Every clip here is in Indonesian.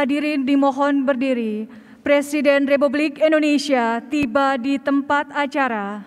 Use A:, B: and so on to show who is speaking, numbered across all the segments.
A: Hadirin dimohon berdiri. Presiden Republik Indonesia tiba di tempat acara.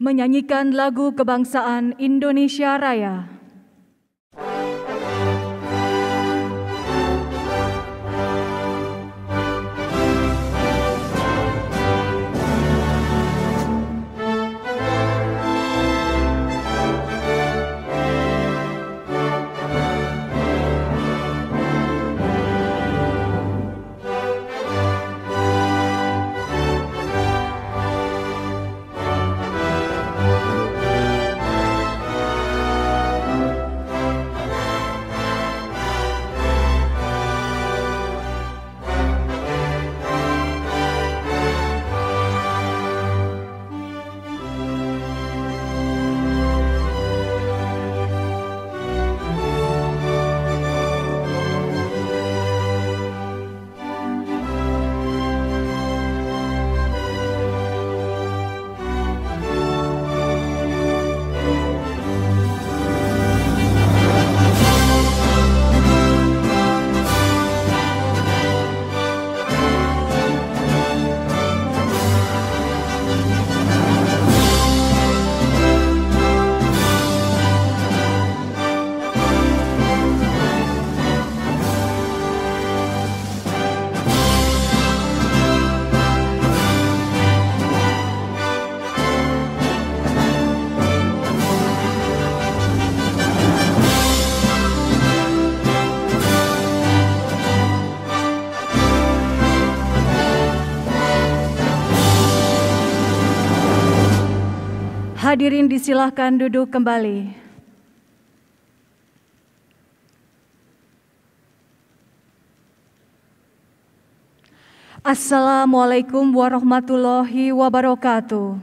A: menyanyikan lagu kebangsaan Indonesia Raya. Hadirin disilahkan duduk kembali. Assalamualaikum warahmatullahi wabarakatuh.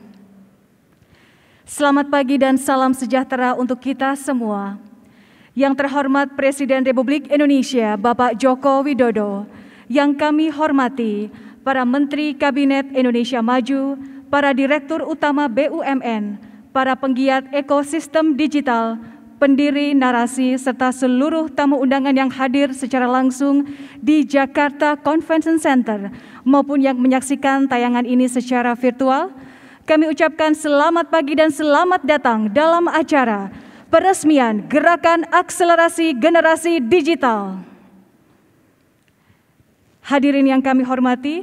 A: Selamat pagi dan salam sejahtera untuk kita semua. Yang terhormat Presiden Republik Indonesia Bapak Joko Widodo, yang kami hormati para Menteri Kabinet Indonesia Maju, para Direktur Utama BUMN, para penggiat ekosistem digital, pendiri narasi, serta seluruh tamu undangan yang hadir secara langsung di Jakarta Convention Center maupun yang menyaksikan tayangan ini secara virtual. Kami ucapkan selamat pagi dan selamat datang dalam acara peresmian Gerakan Akselerasi Generasi Digital. Hadirin yang kami hormati,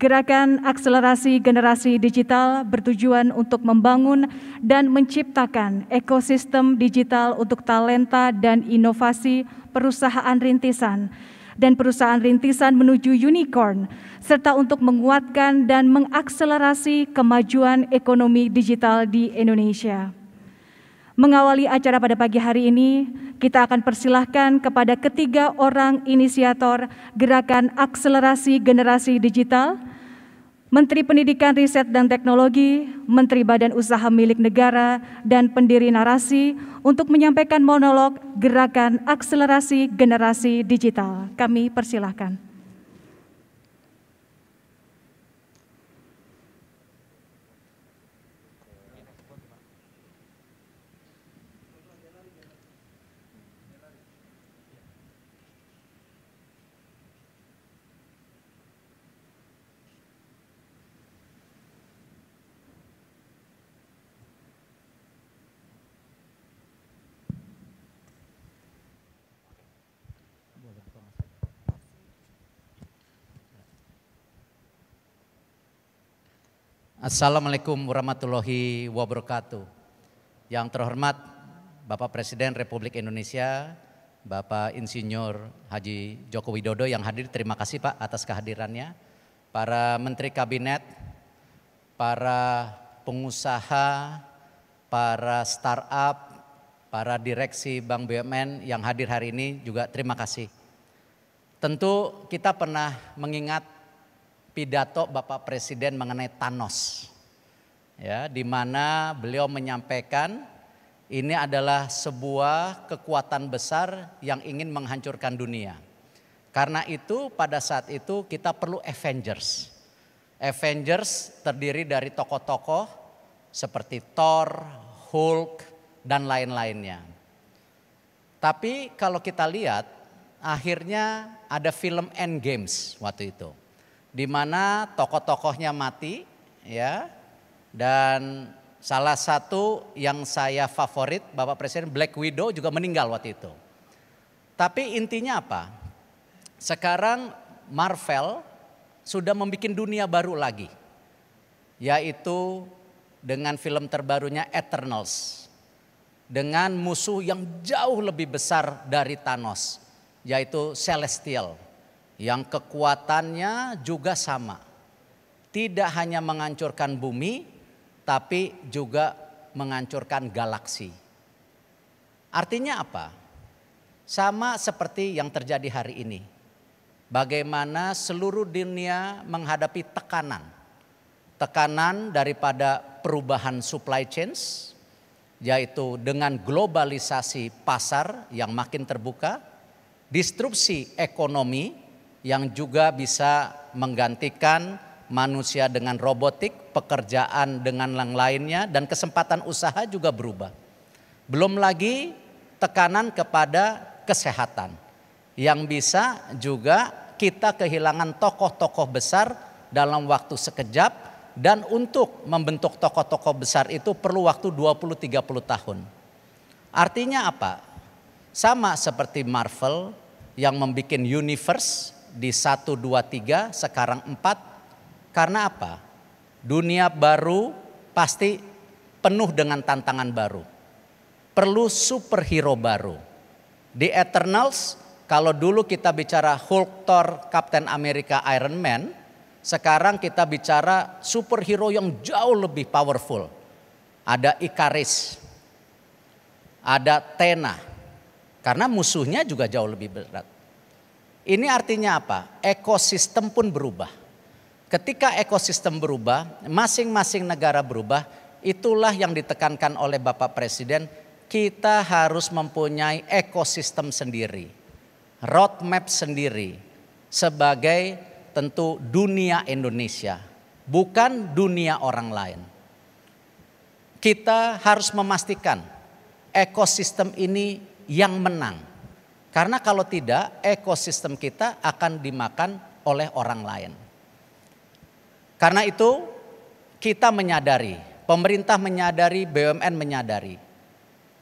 A: Gerakan akselerasi generasi digital bertujuan untuk membangun dan menciptakan ekosistem digital untuk talenta dan inovasi perusahaan rintisan dan perusahaan rintisan menuju unicorn serta untuk menguatkan dan mengakselerasi kemajuan ekonomi digital di Indonesia. Mengawali acara pada pagi hari ini, kita akan persilahkan kepada ketiga orang inisiator Gerakan Akselerasi Generasi Digital, Menteri Pendidikan, Riset, dan Teknologi, Menteri Badan Usaha Milik Negara, dan pendiri narasi untuk menyampaikan monolog Gerakan Akselerasi Generasi Digital. Kami persilahkan.
B: Assalamualaikum warahmatullahi wabarakatuh. Yang terhormat Bapak Presiden Republik Indonesia, Bapak Insinyur Haji Joko Widodo yang hadir, terima kasih Pak atas kehadirannya. Para Menteri Kabinet, para pengusaha, para startup, para direksi Bank BUMN yang hadir hari ini juga terima kasih. Tentu kita pernah mengingat pidato Bapak Presiden mengenai Thanos. Ya, di mana beliau menyampaikan ini adalah sebuah kekuatan besar yang ingin menghancurkan dunia. Karena itu pada saat itu kita perlu Avengers. Avengers terdiri dari tokoh-tokoh seperti Thor, Hulk, dan lain-lainnya. Tapi kalau kita lihat akhirnya ada film Endgames waktu itu di mana tokoh-tokohnya mati ya. Dan salah satu yang saya favorit Bapak Presiden Black Widow juga meninggal waktu itu. Tapi intinya apa? Sekarang Marvel sudah membuat dunia baru lagi. Yaitu dengan film terbarunya Eternals. Dengan musuh yang jauh lebih besar dari Thanos. Yaitu Celestial yang kekuatannya juga sama. Tidak hanya menghancurkan bumi, tapi juga menghancurkan galaksi. Artinya apa? Sama seperti yang terjadi hari ini. Bagaimana seluruh dunia menghadapi tekanan. Tekanan daripada perubahan supply chains, yaitu dengan globalisasi pasar yang makin terbuka, disrupsi ekonomi yang juga bisa menggantikan manusia dengan robotik, pekerjaan dengan yang lainnya, dan kesempatan usaha juga berubah. Belum lagi tekanan kepada kesehatan yang bisa juga kita kehilangan tokoh-tokoh besar dalam waktu sekejap dan untuk membentuk tokoh-tokoh besar itu perlu waktu 20-30 tahun. Artinya apa? Sama seperti Marvel yang membuat universe di 1, 2, 3, sekarang 4. Karena apa? Dunia baru pasti penuh dengan tantangan baru. Perlu superhero baru. Di Eternals, kalau dulu kita bicara Hulk, Thor, Captain America, Iron Man, sekarang kita bicara superhero yang jauh lebih powerful. Ada Icarus, ada Tena, karena musuhnya juga jauh lebih berat. Ini artinya apa? Ekosistem pun berubah. Ketika ekosistem berubah, masing-masing negara berubah, itulah yang ditekankan oleh Bapak Presiden, kita harus mempunyai ekosistem sendiri, roadmap sendiri sebagai tentu dunia Indonesia, bukan dunia orang lain. Kita harus memastikan ekosistem ini yang menang karena kalau tidak, ekosistem kita akan dimakan oleh orang lain. Karena itu, kita menyadari, pemerintah menyadari, BUMN menyadari,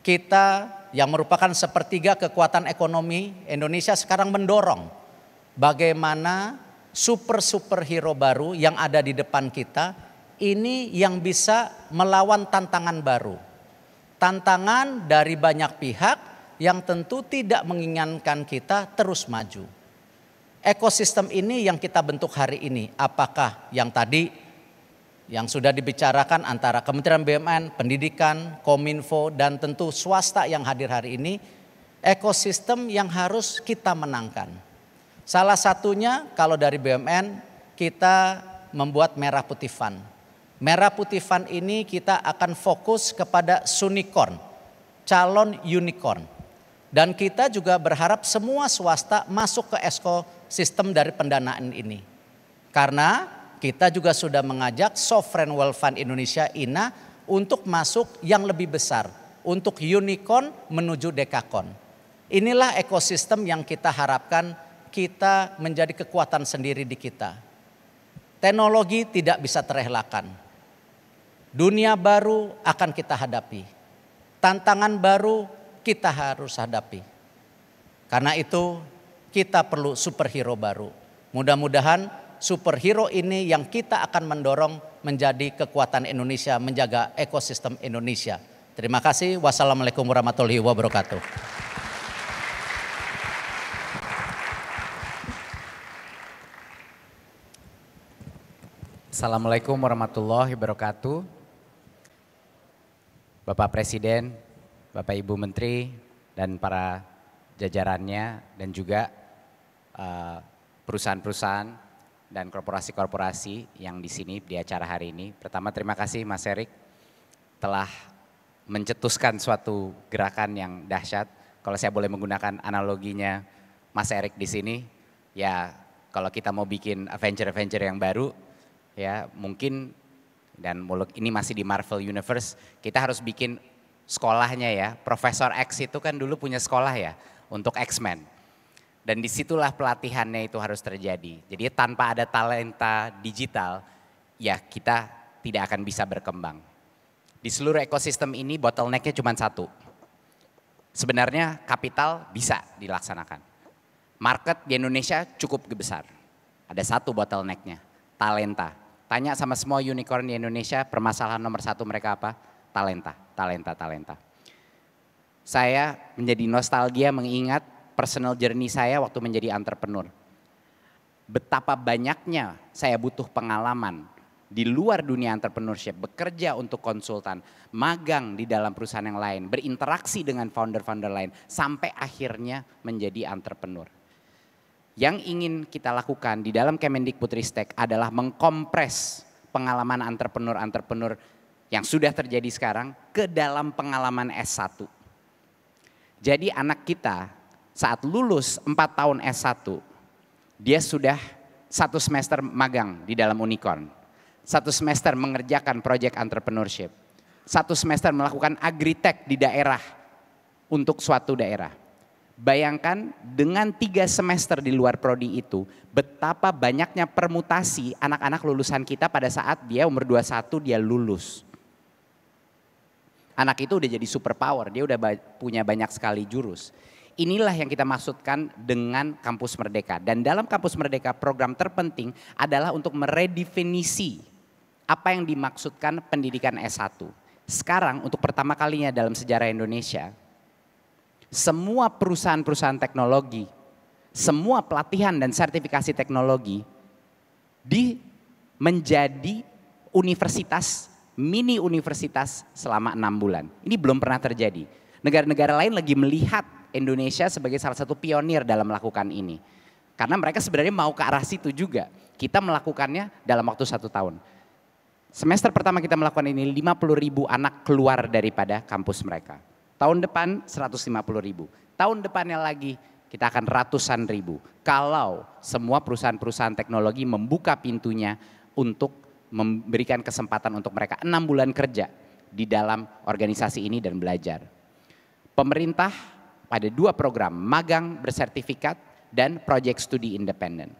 B: kita yang merupakan sepertiga kekuatan ekonomi Indonesia sekarang mendorong bagaimana super-superhero baru yang ada di depan kita ini yang bisa melawan tantangan baru. Tantangan dari banyak pihak yang tentu tidak menginginkan kita terus maju. Ekosistem ini yang kita bentuk hari ini, apakah yang tadi yang sudah dibicarakan antara Kementerian BUMN, Pendidikan, Kominfo, dan tentu swasta yang hadir hari ini, ekosistem yang harus kita menangkan. Salah satunya kalau dari BUMN, kita membuat merah putih fund. Merah putih fund ini kita akan fokus kepada sunicorn, calon unicorn dan kita juga berharap semua swasta masuk ke esko sistem dari pendanaan ini. Karena kita juga sudah mengajak Sovereign Wealth Fund Indonesia INA untuk masuk yang lebih besar. Untuk unicorn menuju dekakon. Inilah ekosistem yang kita harapkan kita menjadi kekuatan sendiri di kita. Teknologi tidak bisa terelakkan. Dunia baru akan kita hadapi. Tantangan baru kita harus hadapi. Karena itu kita perlu superhero baru. Mudah-mudahan superhero ini yang kita akan mendorong menjadi kekuatan Indonesia, menjaga ekosistem Indonesia. Terima kasih. Wassalamualaikum warahmatullahi wabarakatuh. Assalamualaikum
C: warahmatullahi wabarakatuh. Bapak Presiden, Bapak Ibu Menteri dan para jajarannya dan juga eh, perusahaan-perusahaan dan korporasi-korporasi yang di sini di acara hari ini. Pertama terima kasih Mas Erik telah mencetuskan suatu gerakan yang dahsyat. Kalau saya boleh menggunakan analoginya Mas Erik di sini, ya kalau kita mau bikin adventure-adventure yang baru, ya mungkin dan ini masih di Marvel Universe, kita harus bikin sekolahnya ya. Profesor X itu kan dulu punya sekolah ya untuk X-Men. Dan disitulah pelatihannya itu harus terjadi. Jadi tanpa ada talenta digital, ya kita tidak akan bisa berkembang. Di seluruh ekosistem ini bottlenecknya cuma satu. Sebenarnya kapital bisa dilaksanakan. Market di Indonesia cukup besar. Ada satu bottlenecknya, talenta. Tanya sama semua unicorn di Indonesia, permasalahan nomor satu mereka apa? talenta, talenta, talenta. Saya menjadi nostalgia mengingat personal journey saya waktu menjadi entrepreneur. Betapa banyaknya saya butuh pengalaman di luar dunia entrepreneurship, bekerja untuk konsultan, magang di dalam perusahaan yang lain, berinteraksi dengan founder-founder lain, sampai akhirnya menjadi entrepreneur. Yang ingin kita lakukan di dalam Stek adalah mengkompres pengalaman entrepreneur-entrepreneur yang sudah terjadi sekarang ke dalam pengalaman S1. Jadi anak kita saat lulus 4 tahun S1, dia sudah satu semester magang di dalam unicorn. Satu semester mengerjakan project entrepreneurship. Satu semester melakukan agritech di daerah untuk suatu daerah. Bayangkan dengan tiga semester di luar prodi itu, betapa banyaknya permutasi anak-anak lulusan kita pada saat dia umur 21 dia lulus anak itu udah jadi superpower, dia udah punya banyak sekali jurus. Inilah yang kita maksudkan dengan kampus merdeka. Dan dalam kampus merdeka program terpenting adalah untuk meredefinisi apa yang dimaksudkan pendidikan S1. Sekarang untuk pertama kalinya dalam sejarah Indonesia, semua perusahaan-perusahaan teknologi, semua pelatihan dan sertifikasi teknologi di menjadi universitas mini universitas selama enam bulan. Ini belum pernah terjadi. Negara-negara lain lagi melihat Indonesia sebagai salah satu pionir dalam melakukan ini. Karena mereka sebenarnya mau ke arah situ juga. Kita melakukannya dalam waktu satu tahun. Semester pertama kita melakukan ini 50 ribu anak keluar daripada kampus mereka. Tahun depan 150 ribu. Tahun depannya lagi kita akan ratusan ribu. Kalau semua perusahaan-perusahaan teknologi membuka pintunya untuk memberikan kesempatan untuk mereka enam bulan kerja di dalam organisasi ini dan belajar. Pemerintah pada dua program, magang bersertifikat dan project studi independen.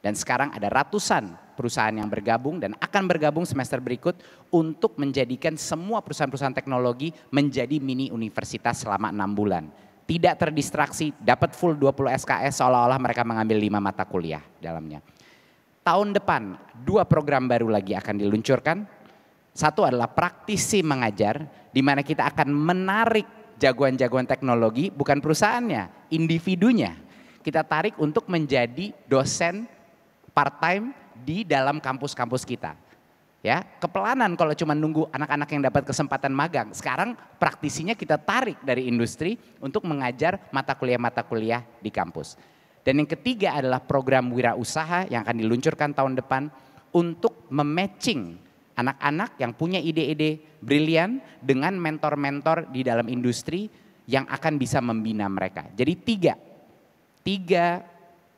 C: Dan sekarang ada ratusan perusahaan yang bergabung dan akan bergabung semester berikut untuk menjadikan semua perusahaan-perusahaan teknologi menjadi mini universitas selama enam bulan. Tidak terdistraksi, dapat full 20 SKS seolah-olah mereka mengambil lima mata kuliah dalamnya. Tahun depan dua program baru lagi akan diluncurkan. Satu adalah praktisi mengajar di mana kita akan menarik jagoan-jagoan teknologi bukan perusahaannya, individunya. Kita tarik untuk menjadi dosen part-time di dalam kampus-kampus kita. Ya, kepelanan kalau cuma nunggu anak-anak yang dapat kesempatan magang. Sekarang praktisinya kita tarik dari industri untuk mengajar mata kuliah-mata kuliah di kampus. Dan yang ketiga adalah program wirausaha yang akan diluncurkan tahun depan untuk mematching anak-anak yang punya ide-ide brilian dengan mentor-mentor di dalam industri yang akan bisa membina mereka. Jadi tiga, tiga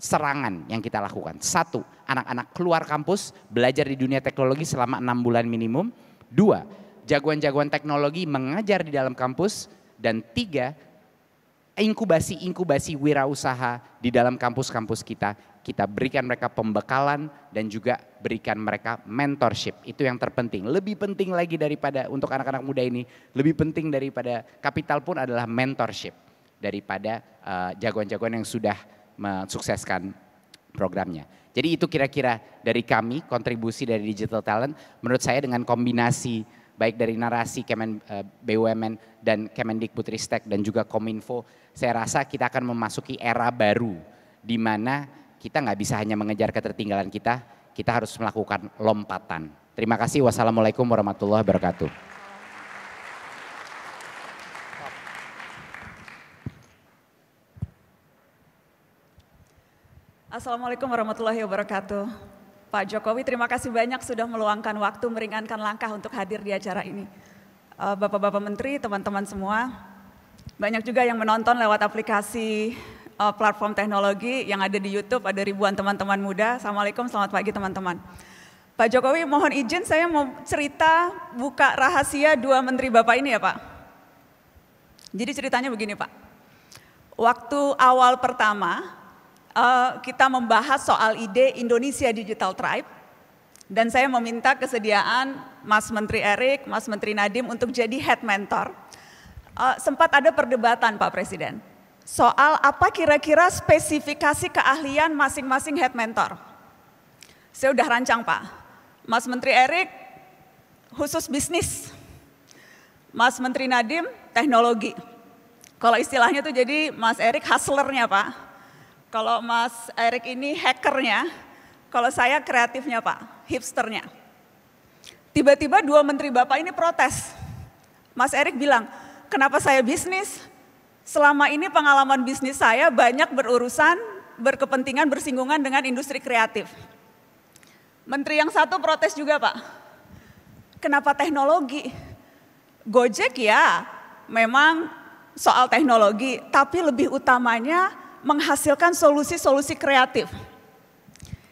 C: serangan yang kita lakukan. Satu, anak-anak keluar kampus belajar di dunia teknologi selama enam bulan minimum. Dua, jagoan-jagoan teknologi mengajar di dalam kampus. Dan tiga, inkubasi-inkubasi wirausaha di dalam kampus-kampus kita. Kita berikan mereka pembekalan dan juga berikan mereka mentorship. Itu yang terpenting. Lebih penting lagi daripada untuk anak-anak muda ini, lebih penting daripada kapital pun adalah mentorship daripada jagoan eh, jagoan-jagoan yang sudah mensukseskan programnya. Jadi itu kira-kira dari kami kontribusi dari digital talent. Menurut saya dengan kombinasi baik dari narasi Kemen eh, BUMN dan Kemendikbudristek dan juga Kominfo, saya rasa kita akan memasuki era baru di mana kita nggak bisa hanya mengejar ketertinggalan kita, kita harus melakukan lompatan. Terima kasih. Wassalamualaikum warahmatullahi wabarakatuh.
D: Assalamualaikum warahmatullahi wabarakatuh. Pak Jokowi, terima kasih banyak sudah meluangkan waktu meringankan langkah untuk hadir di acara ini. Eh, Bapak-bapak menteri, teman-teman semua, banyak juga yang menonton lewat aplikasi eh, platform teknologi yang ada di YouTube, ada ribuan teman-teman muda. Assalamualaikum, selamat pagi teman-teman. Pak Jokowi, mohon izin saya mau cerita buka rahasia dua menteri Bapak ini ya Pak. Jadi ceritanya begini Pak. Waktu awal pertama uh, kita membahas soal ide Indonesia Digital Tribe. Dan saya meminta kesediaan Mas Menteri Erik, Mas Menteri Nadim untuk jadi head mentor. Uh, sempat ada perdebatan Pak Presiden soal apa kira-kira spesifikasi keahlian masing-masing head mentor. Saya udah rancang Pak. Mas Menteri Erik khusus bisnis. Mas Menteri Nadim teknologi. Kalau istilahnya tuh jadi Mas Erik hustlernya Pak. Kalau Mas Erik ini hackernya, kalau saya kreatifnya Pak, hipsternya. Tiba-tiba dua menteri Bapak ini protes. Mas Erik bilang, kenapa saya bisnis? Selama ini pengalaman bisnis saya banyak berurusan, berkepentingan, bersinggungan dengan industri kreatif. Menteri yang satu protes juga Pak. Kenapa teknologi? Gojek ya memang soal teknologi, tapi lebih utamanya menghasilkan solusi-solusi kreatif.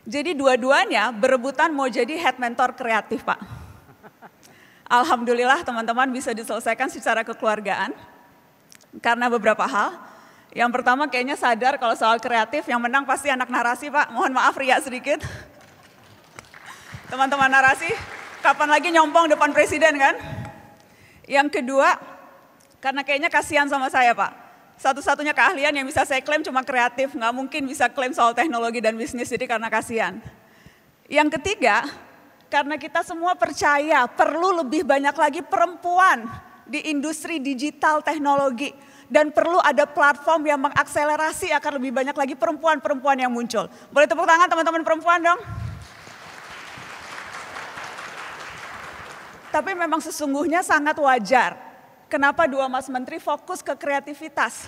D: Jadi dua-duanya berebutan mau jadi head mentor kreatif Pak. Alhamdulillah teman-teman bisa diselesaikan secara kekeluargaan. Karena beberapa hal. Yang pertama kayaknya sadar kalau soal kreatif yang menang pasti anak narasi Pak. Mohon maaf Ria sedikit. Teman-teman narasi, kapan lagi nyompong depan presiden kan? Yang kedua, karena kayaknya kasihan sama saya Pak satu-satunya keahlian yang bisa saya klaim cuma kreatif, nggak mungkin bisa klaim soal teknologi dan bisnis, jadi karena kasihan. Yang ketiga, karena kita semua percaya perlu lebih banyak lagi perempuan di industri digital teknologi dan perlu ada platform yang mengakselerasi akan lebih banyak lagi perempuan-perempuan yang muncul. Boleh tepuk tangan teman-teman perempuan dong? Tapi memang sesungguhnya sangat wajar kenapa dua mas menteri fokus ke kreativitas.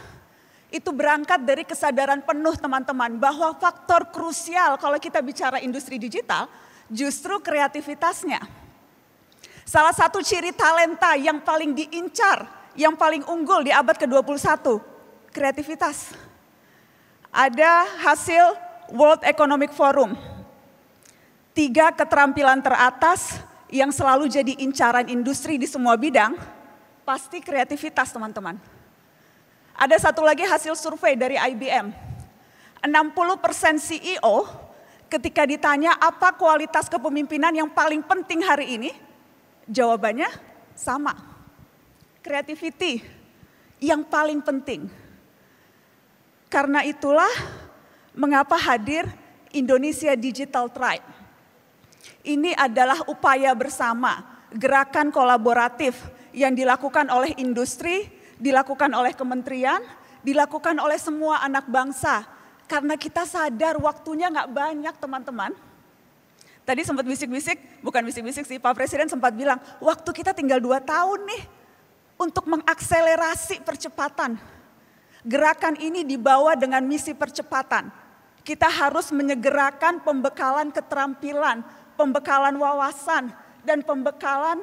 D: Itu berangkat dari kesadaran penuh teman-teman bahwa faktor krusial kalau kita bicara industri digital justru kreativitasnya. Salah satu ciri talenta yang paling diincar, yang paling unggul di abad ke-21, kreativitas. Ada hasil World Economic Forum. Tiga keterampilan teratas yang selalu jadi incaran industri di semua bidang Pasti kreativitas teman-teman. Ada satu lagi hasil survei dari IBM. 60% CEO ketika ditanya apa kualitas kepemimpinan yang paling penting hari ini, jawabannya sama. Creativity yang paling penting. Karena itulah mengapa hadir Indonesia Digital Tribe. Ini adalah upaya bersama, gerakan kolaboratif yang dilakukan oleh industri, dilakukan oleh kementerian, dilakukan oleh semua anak bangsa. Karena kita sadar waktunya nggak banyak teman-teman. Tadi sempat bisik-bisik, bukan bisik-bisik sih, Pak Presiden sempat bilang, waktu kita tinggal dua tahun nih untuk mengakselerasi percepatan. Gerakan ini dibawa dengan misi percepatan. Kita harus menyegerakan pembekalan keterampilan, pembekalan wawasan, dan pembekalan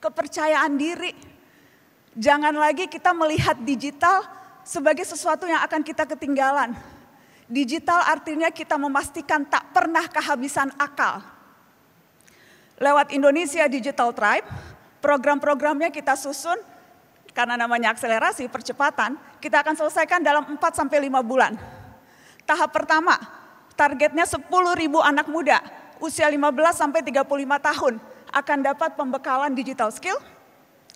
D: kepercayaan diri. Jangan lagi kita melihat digital sebagai sesuatu yang akan kita ketinggalan. Digital artinya kita memastikan tak pernah kehabisan akal. Lewat Indonesia Digital Tribe, program-programnya kita susun karena namanya akselerasi, percepatan, kita akan selesaikan dalam 4 sampai 5 bulan. Tahap pertama, targetnya 10.000 anak muda usia 15 sampai 35 tahun akan dapat pembekalan digital skill,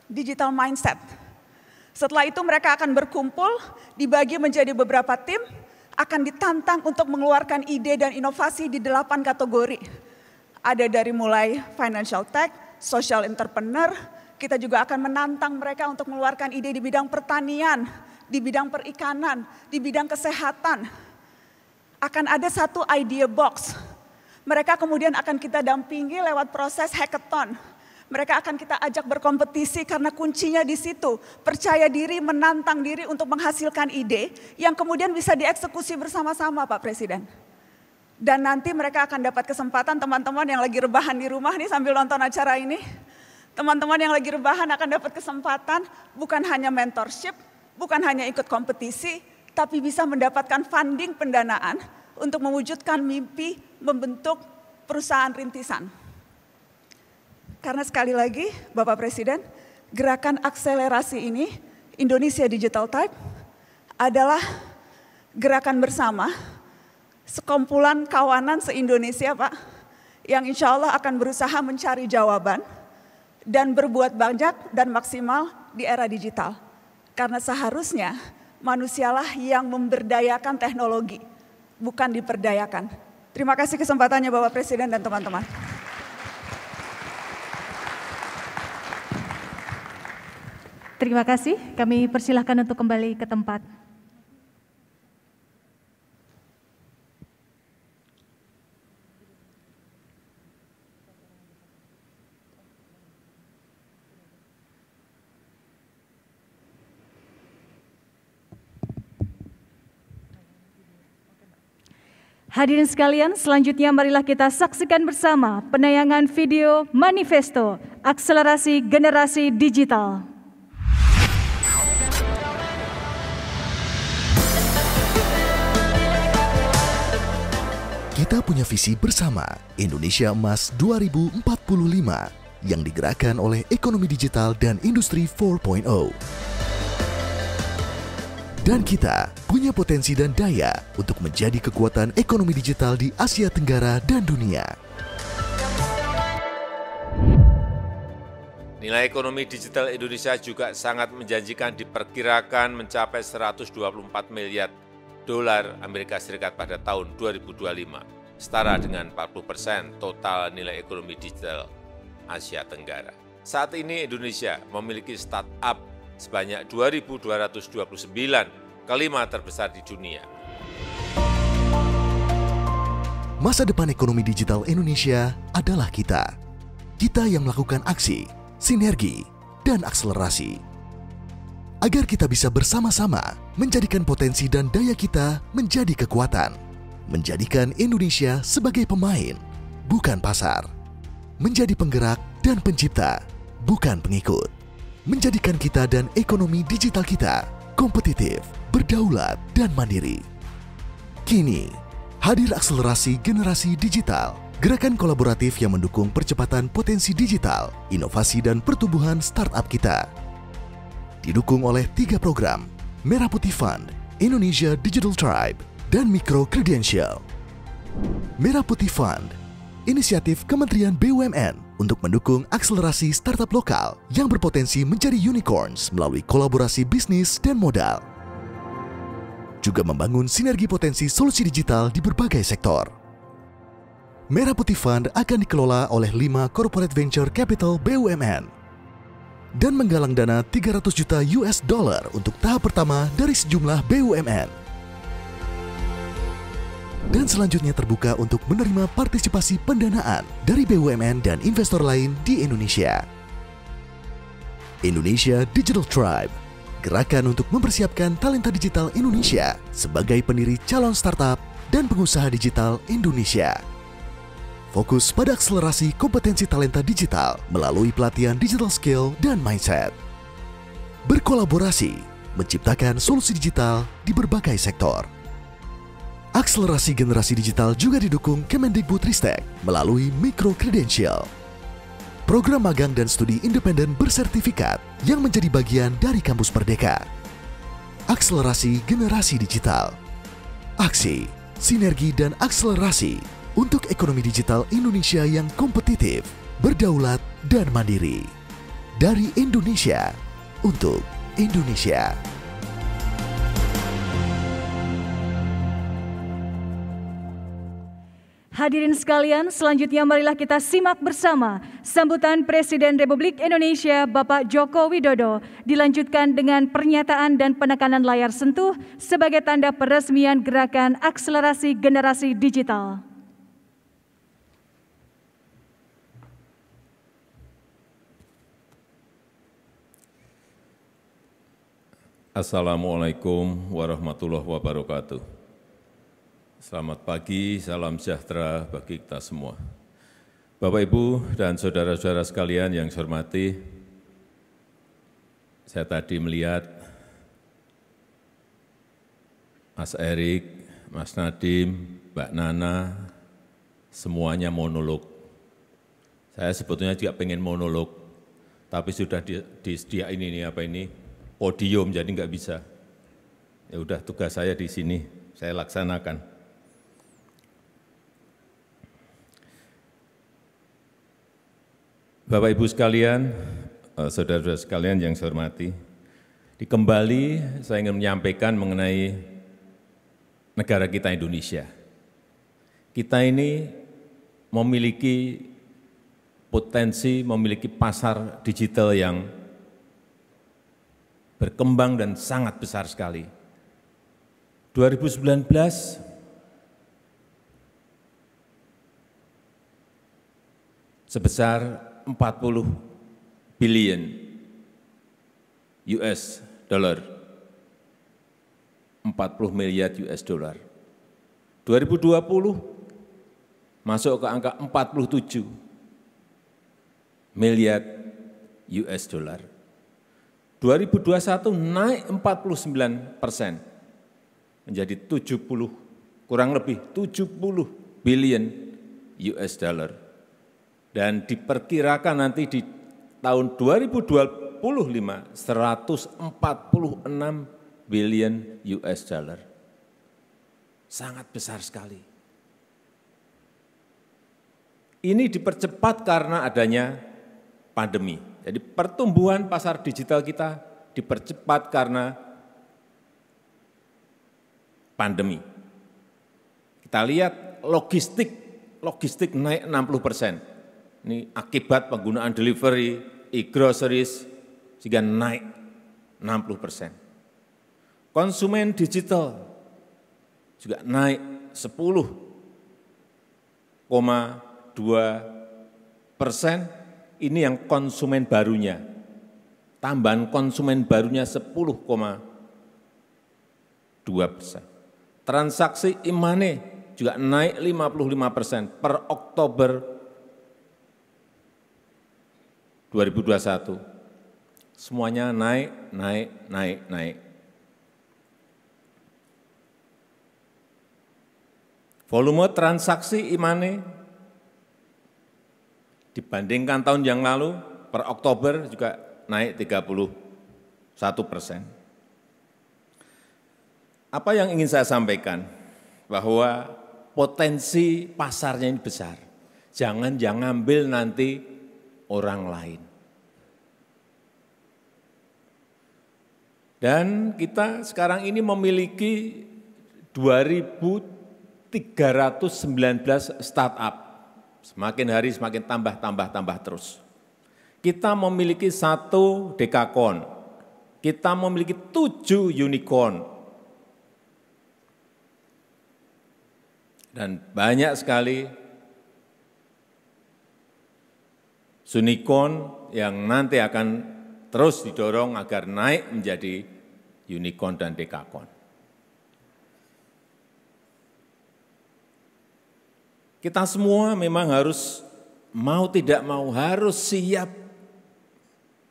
D: digital mindset. Setelah itu mereka akan berkumpul, dibagi menjadi beberapa tim, akan ditantang untuk mengeluarkan ide dan inovasi di delapan kategori. Ada dari mulai financial tech, social entrepreneur, kita juga akan menantang mereka untuk mengeluarkan ide di bidang pertanian, di bidang perikanan, di bidang kesehatan. Akan ada satu idea box mereka kemudian akan kita dampingi lewat proses hackathon. Mereka akan kita ajak berkompetisi karena kuncinya di situ. Percaya diri, menantang diri untuk menghasilkan ide yang kemudian bisa dieksekusi bersama-sama Pak Presiden. Dan nanti mereka akan dapat kesempatan teman-teman yang lagi rebahan di rumah nih sambil nonton acara ini. Teman-teman yang lagi rebahan akan dapat kesempatan bukan hanya mentorship, bukan hanya ikut kompetisi, tapi bisa mendapatkan funding pendanaan untuk mewujudkan mimpi membentuk perusahaan rintisan. Karena sekali lagi, Bapak Presiden, gerakan akselerasi ini, Indonesia Digital Type, adalah gerakan bersama, sekumpulan kawanan se-Indonesia Pak, yang insya Allah akan berusaha mencari jawaban dan berbuat banyak dan maksimal di era digital. Karena seharusnya manusialah yang memberdayakan teknologi bukan diperdayakan. Terima kasih kesempatannya Bapak Presiden dan teman-teman.
A: Terima kasih, kami persilahkan untuk kembali ke tempat. Hadirin sekalian, selanjutnya marilah kita saksikan bersama penayangan video Manifesto Akselerasi Generasi Digital.
E: Kita punya visi bersama Indonesia Emas 2045 yang digerakkan oleh ekonomi digital dan industri 4.0. Dan kita punya potensi dan daya untuk menjadi kekuatan ekonomi digital di Asia Tenggara dan dunia.
F: Nilai ekonomi digital Indonesia juga sangat menjanjikan diperkirakan mencapai 124 miliar dolar Amerika Serikat pada tahun 2025, setara dengan 40 persen total nilai ekonomi digital Asia Tenggara. Saat ini Indonesia memiliki startup sebanyak 2.229, kelima terbesar di dunia.
E: Masa depan ekonomi digital Indonesia adalah kita. Kita yang melakukan aksi, sinergi, dan akselerasi. Agar kita bisa bersama-sama menjadikan potensi dan daya kita menjadi kekuatan. Menjadikan Indonesia sebagai pemain, bukan pasar. Menjadi penggerak dan pencipta, bukan pengikut menjadikan kita dan ekonomi digital kita kompetitif, berdaulat, dan mandiri. Kini, hadir akselerasi generasi digital, gerakan kolaboratif yang mendukung percepatan potensi digital, inovasi, dan pertumbuhan startup kita. Didukung oleh tiga program, Merah Putih Fund, Indonesia Digital Tribe, dan Micro Credential. Merah Putih Fund, inisiatif Kementerian BUMN untuk mendukung akselerasi startup lokal yang berpotensi menjadi unicorns melalui kolaborasi bisnis dan modal. Juga membangun sinergi potensi solusi digital di berbagai sektor. Merah Putih Fund akan dikelola oleh 5 corporate venture capital BUMN dan menggalang dana 300 juta US dollar untuk tahap pertama dari sejumlah BUMN dan selanjutnya terbuka untuk menerima partisipasi pendanaan dari BUMN dan investor lain di Indonesia. Indonesia Digital Tribe Gerakan untuk mempersiapkan talenta digital Indonesia sebagai pendiri calon startup dan pengusaha digital Indonesia. Fokus pada akselerasi kompetensi talenta digital melalui pelatihan digital skill dan mindset. Berkolaborasi menciptakan solusi digital di berbagai sektor. Akselerasi generasi digital juga didukung Kemendikbud Ristek melalui mikro kredensial, Program magang dan studi independen bersertifikat yang menjadi bagian dari kampus Merdeka. Akselerasi generasi digital. Aksi, sinergi dan akselerasi untuk ekonomi digital Indonesia yang kompetitif, berdaulat dan mandiri. Dari Indonesia untuk Indonesia.
A: Hadirin sekalian, selanjutnya marilah kita simak bersama sambutan Presiden Republik Indonesia Bapak Joko Widodo dilanjutkan dengan pernyataan dan penekanan layar sentuh sebagai tanda peresmian gerakan akselerasi generasi digital.
F: Assalamualaikum warahmatullahi wabarakatuh. Selamat pagi, salam sejahtera bagi kita semua. Bapak, Ibu, dan saudara-saudara sekalian yang saya hormati, saya tadi melihat Mas Erik, Mas Nadim, Mbak Nana, semuanya monolog. Saya sebetulnya juga pengen monolog, tapi sudah disediain ini apa ini, podium, jadi nggak bisa. Ya udah tugas saya di sini, saya laksanakan. Bapak Ibu sekalian, eh, saudara-saudara sekalian yang saya hormati, dikembali saya ingin menyampaikan mengenai negara kita Indonesia. Kita ini memiliki potensi, memiliki pasar digital yang berkembang dan sangat besar sekali. 2019 sebesar 40 billion US dollar. 40 miliar US dollar. 2020 masuk ke angka 47 miliar US dollar. 2021 naik 49 persen menjadi 70 kurang lebih 70 billion US dollar dan diperkirakan nanti di tahun 2025 146 billion US dollar. Sangat besar sekali. Ini dipercepat karena adanya pandemi. Jadi pertumbuhan pasar digital kita dipercepat karena pandemi. Kita lihat logistik, logistik naik 60 persen ini akibat penggunaan delivery, e-groceries, sehingga naik 60 persen. Konsumen digital juga naik 10,2 persen, ini yang konsumen barunya. Tambahan konsumen barunya 10,2 persen. Transaksi e-money juga naik 55 persen per Oktober 2021. Semuanya naik, naik, naik, naik. Volume transaksi imane dibandingkan tahun yang lalu per Oktober juga naik 31 persen. Apa yang ingin saya sampaikan? Bahwa potensi pasarnya ini besar. Jangan jangan ambil nanti orang lain. Dan kita sekarang ini memiliki 2.319 startup. Semakin hari semakin tambah, tambah, tambah terus. Kita memiliki satu dekakon. Kita memiliki tujuh unicorn. Dan banyak sekali unicorn yang nanti akan terus didorong agar naik menjadi unicorn dan dekakon. Kita semua memang harus mau tidak mau harus siap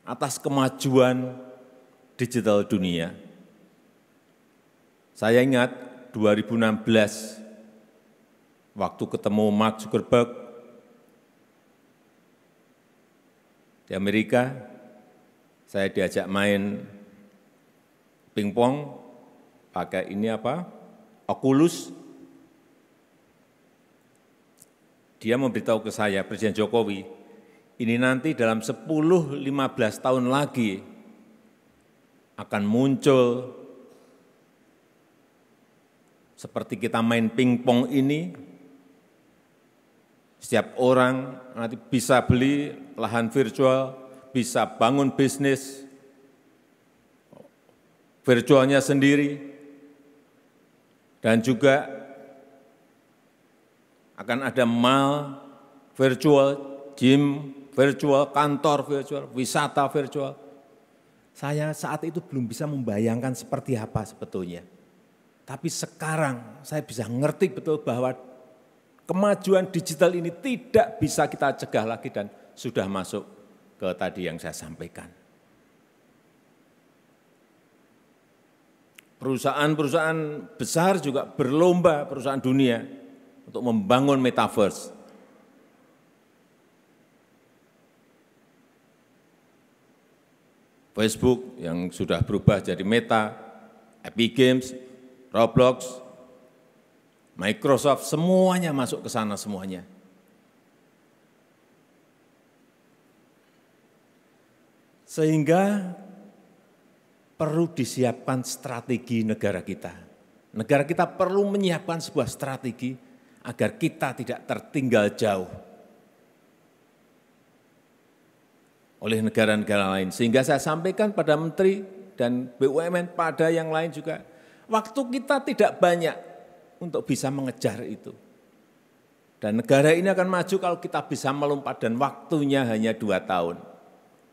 F: atas kemajuan digital dunia. Saya ingat 2016 waktu ketemu Mark Zuckerberg di amerika saya diajak main pingpong pakai ini apa oculus dia memberitahu ke saya presiden jokowi ini nanti dalam 10-15 tahun lagi akan muncul seperti kita main pingpong ini, setiap orang nanti bisa beli lahan virtual, bisa bangun bisnis virtualnya sendiri, dan juga akan ada mal virtual, gym virtual, kantor virtual, wisata virtual. Saya saat itu belum bisa membayangkan seperti apa sebetulnya. Tapi sekarang saya bisa ngerti betul bahwa kemajuan digital ini tidak bisa kita cegah lagi dan sudah masuk ke tadi yang saya sampaikan. Perusahaan-perusahaan besar juga berlomba, perusahaan dunia, untuk membangun metaverse. Facebook yang sudah berubah jadi Meta, Epic Games, Roblox, Microsoft, semuanya masuk ke sana semuanya. Sehingga perlu disiapkan strategi negara kita. Negara kita perlu menyiapkan sebuah strategi agar kita tidak tertinggal jauh oleh negara-negara lain. Sehingga saya sampaikan pada Menteri dan BUMN pada yang lain juga, waktu kita tidak banyak untuk bisa mengejar itu. Dan negara ini akan maju kalau kita bisa melompat dan waktunya hanya dua tahun.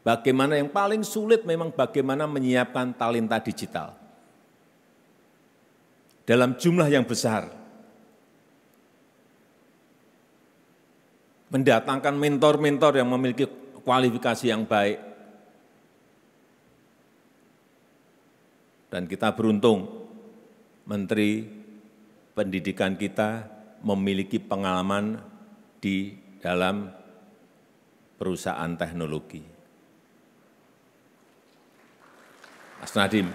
F: Bagaimana yang paling sulit memang bagaimana menyiapkan talenta digital. Dalam jumlah yang besar. Mendatangkan mentor-mentor yang memiliki kualifikasi yang baik. Dan kita beruntung, Menteri Pendidikan kita memiliki pengalaman di dalam perusahaan teknologi. Mas Nadim,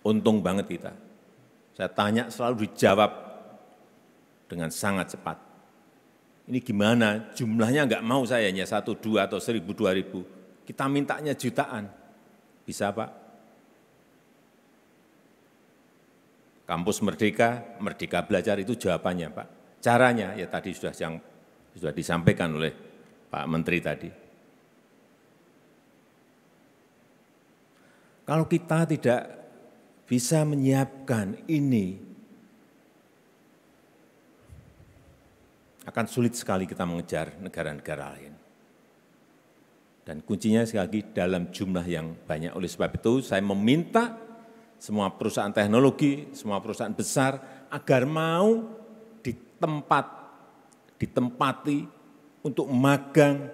F: untung banget kita. Saya tanya selalu dijawab dengan sangat cepat. Ini gimana? Jumlahnya enggak mau saya hanya satu, dua, atau seribu, dua ribu. Kita mintanya jutaan. Bisa Pak? Kampus Merdeka, Merdeka Belajar itu jawabannya Pak. Caranya ya tadi sudah yang sudah disampaikan oleh Pak Menteri tadi. Kalau kita tidak bisa menyiapkan ini, akan sulit sekali kita mengejar negara-negara lain. Dan kuncinya sekali lagi dalam jumlah yang banyak. Oleh sebab itu saya meminta semua perusahaan teknologi, semua perusahaan besar agar mau ditempat, ditempati untuk magang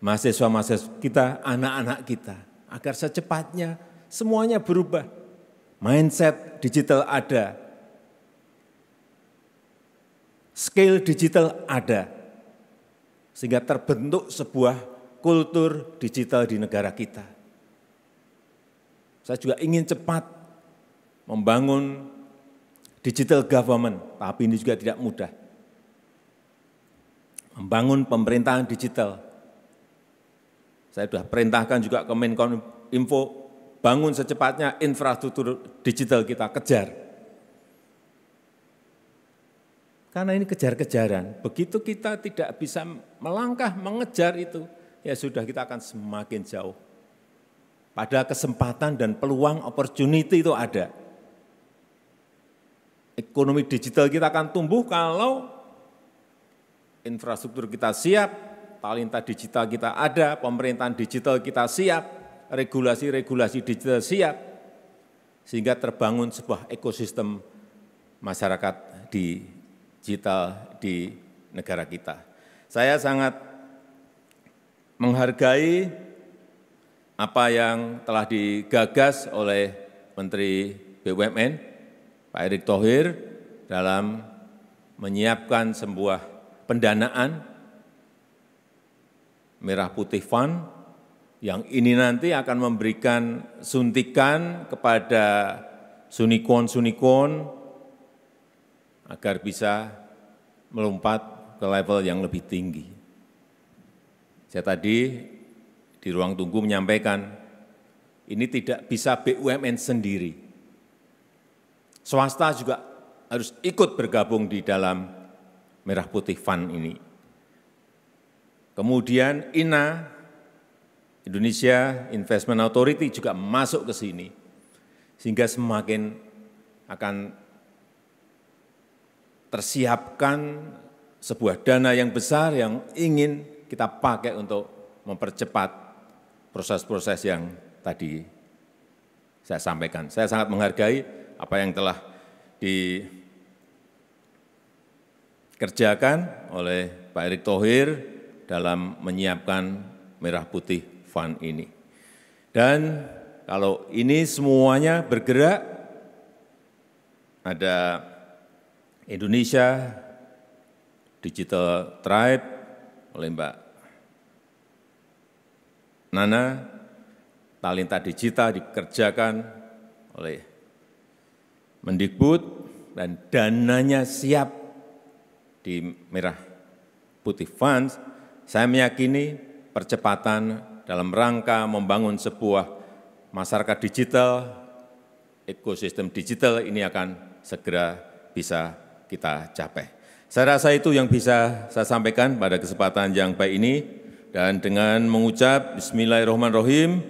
F: mahasiswa-mahasiswa kita, anak-anak kita agar secepatnya semuanya berubah. Mindset digital ada, skill digital ada, sehingga terbentuk sebuah kultur digital di negara kita. Saya juga ingin cepat membangun digital government, tapi ini juga tidak mudah. Membangun pemerintahan digital saya sudah perintahkan juga ke Menkominfo, bangun secepatnya infrastruktur digital kita, kejar. Karena ini kejar-kejaran, begitu kita tidak bisa melangkah mengejar itu, ya sudah kita akan semakin jauh. pada kesempatan dan peluang opportunity itu ada. Ekonomi digital kita akan tumbuh kalau infrastruktur kita siap, talenta digital kita ada, pemerintahan digital kita siap, regulasi-regulasi digital siap, sehingga terbangun sebuah ekosistem masyarakat digital di negara kita. Saya sangat menghargai apa yang telah digagas oleh Menteri BUMN, Pak Erick Thohir, dalam menyiapkan sebuah pendanaan Merah Putih Fund yang ini nanti akan memberikan suntikan kepada sunikon-sunikon agar bisa melompat ke level yang lebih tinggi. Saya tadi di ruang tunggu menyampaikan, ini tidak bisa BUMN sendiri. Swasta juga harus ikut bergabung di dalam Merah Putih Fund ini. Kemudian INA, Indonesia Investment Authority juga masuk ke sini, sehingga semakin akan tersiapkan sebuah dana yang besar yang ingin kita pakai untuk mempercepat proses-proses yang tadi saya sampaikan. Saya sangat menghargai apa yang telah dikerjakan oleh Pak Erick Thohir, dalam menyiapkan merah putih fund ini. Dan kalau ini semuanya bergerak, ada Indonesia Digital Tribe oleh Mbak Nana, talenta digital dikerjakan oleh Mendikbud, dan dananya siap di Merah Putih Funds, saya meyakini percepatan dalam rangka membangun sebuah masyarakat digital, ekosistem digital ini akan segera bisa kita capai. Saya rasa itu yang bisa saya sampaikan pada kesempatan yang baik ini dan dengan mengucap bismillahirrahmanirrahim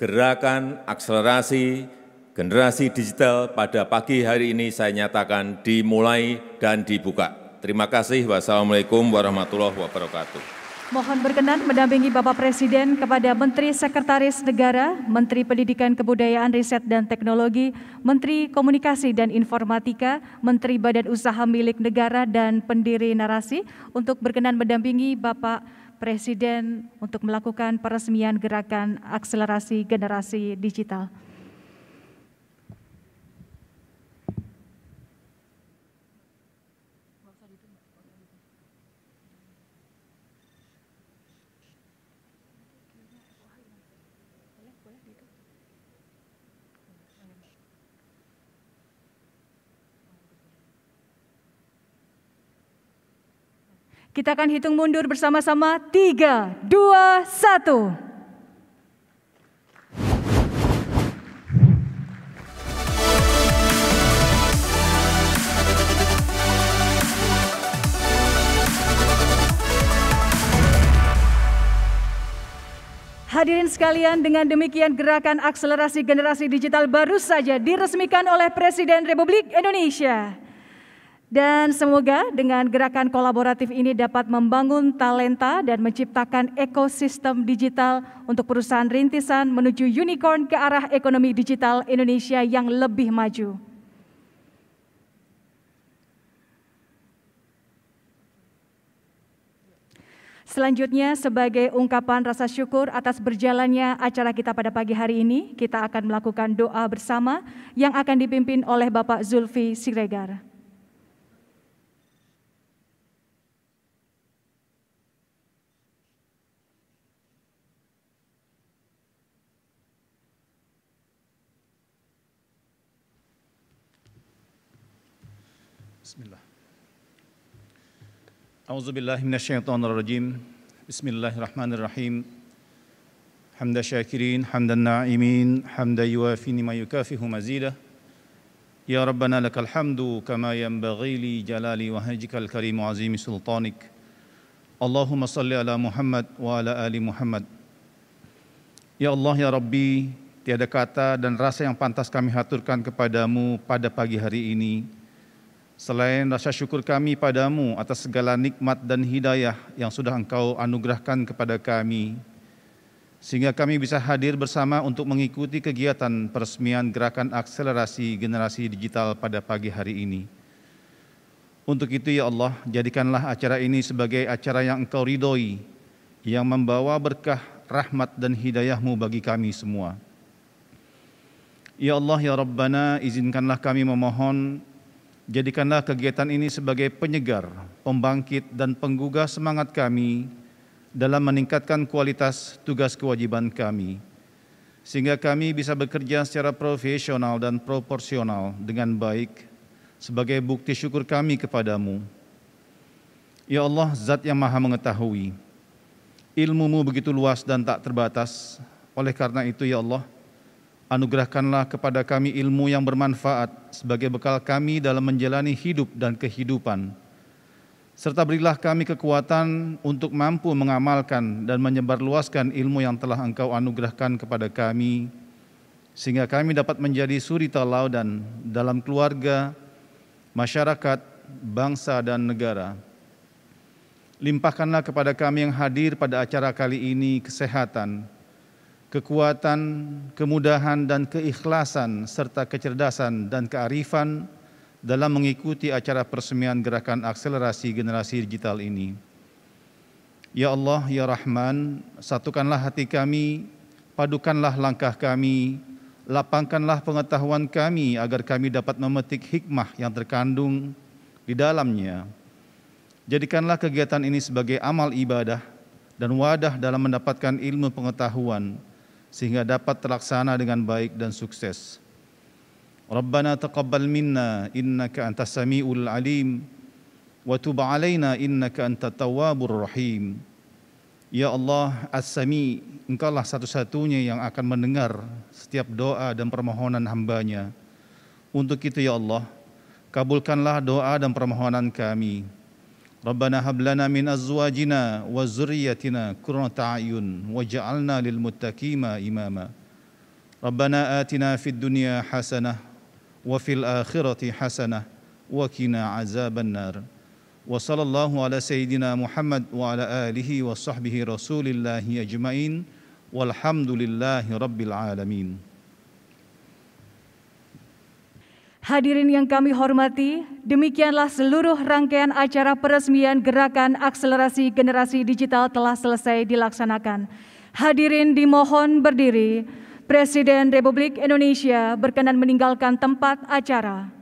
F: gerakan akselerasi generasi digital pada pagi hari ini saya nyatakan dimulai dan dibuka. Terima kasih. Wassalamualaikum warahmatullahi wabarakatuh.
A: Mohon berkenan mendampingi Bapak Presiden kepada Menteri Sekretaris Negara, Menteri Pendidikan Kebudayaan Riset dan Teknologi, Menteri Komunikasi dan Informatika, Menteri Badan Usaha Milik Negara dan Pendiri Narasi untuk berkenan mendampingi Bapak Presiden untuk melakukan peresmian gerakan akselerasi generasi digital. Kita akan hitung mundur bersama-sama. Tiga, dua, satu. Hadirin sekalian, dengan demikian gerakan akselerasi generasi digital baru saja diresmikan oleh Presiden Republik Indonesia. Dan semoga dengan gerakan kolaboratif ini dapat membangun talenta dan menciptakan ekosistem digital untuk perusahaan rintisan menuju unicorn ke arah ekonomi digital Indonesia yang lebih maju. Selanjutnya, sebagai ungkapan rasa syukur atas berjalannya acara kita pada pagi hari ini, kita akan melakukan doa bersama yang akan dipimpin oleh Bapak Zulfi Siregar.
G: بسم الله أعوذ بالله من الشيطان الرجيم بسم الله الرحمن الرحيم حمد الشاكرين حمد الناعمين حمد يوافي ما يكافه مزيدا يا ربنا لك الحمد كما ينبغي لجلال وهجك الكريم وعظيم سلطانك اللهم صل على محمد وعلى آل محمد يا الله يا ربي tiada kata dan rasa yang pantas kami haturkan kepadamu pada pagi hari ini Selain rasa syukur kami padamu atas segala nikmat dan hidayah yang sudah engkau anugerahkan kepada kami, sehingga kami bisa hadir bersama untuk mengikuti kegiatan peresmian Gerakan Akselerasi Generasi Digital pada pagi hari ini. Untuk itu ya Allah, jadikanlah acara ini sebagai acara yang engkau ridhoi, yang membawa berkah, rahmat dan hidayahmu bagi kami semua. Ya Allah, ya Rabbana, izinkanlah kami memohon Jadikanlah kegiatan ini sebagai penyegar, pembangkit, dan penggugah semangat kami dalam meningkatkan kualitas tugas kewajiban kami, sehingga kami bisa bekerja secara profesional dan proporsional dengan baik sebagai bukti syukur kami kepadamu. Ya Allah, Zat yang Maha Mengetahui, ilmumu begitu luas dan tak terbatas. Oleh karena itu, ya Allah, Anugerahkanlah kepada kami ilmu yang bermanfaat sebagai bekal kami dalam menjalani hidup dan kehidupan. Serta berilah kami kekuatan untuk mampu mengamalkan dan menyebarluaskan ilmu yang telah Engkau anugerahkan kepada kami, sehingga kami dapat menjadi suri dan dalam keluarga, masyarakat, bangsa, dan negara. Limpahkanlah kepada kami yang hadir pada acara kali ini kesehatan, kekuatan, kemudahan dan keikhlasan serta kecerdasan dan kearifan dalam mengikuti acara persemian gerakan akselerasi generasi digital ini. Ya Allah, ya Rahman, satukanlah hati kami, padukanlah langkah kami, lapangkanlah pengetahuan kami agar kami dapat memetik hikmah yang terkandung di dalamnya. Jadikanlah kegiatan ini sebagai amal ibadah dan wadah dalam mendapatkan ilmu pengetahuan sehingga dapat terlaksana dengan baik dan sukses. Rabbana taqabbal minna innaka antas samiul alim wa tub alaina innaka antat tawwabur rahim. Ya Allah As-Sami, Engkaulah satu-satunya yang akan mendengar setiap doa dan permohonan hambanya. Untuk itu ya Allah, kabulkanlah doa dan permohonan kami. ربنا هب لنا من أزواجنا وذريتنا قرة أعين واجعلنا للمتقين إماما ربنا آتنا في الدنيا حسنة وفي الآخرة حسنة وقنا عذاب النار وصلى الله على سيدنا محمد وعلى آله وصحبه رسول الله أجمعين والحمد لله رب العالمين
A: Hadirin yang kami hormati, demikianlah seluruh rangkaian acara peresmian Gerakan Akselerasi Generasi Digital telah selesai dilaksanakan. Hadirin dimohon berdiri. Presiden Republik Indonesia berkenan meninggalkan tempat acara.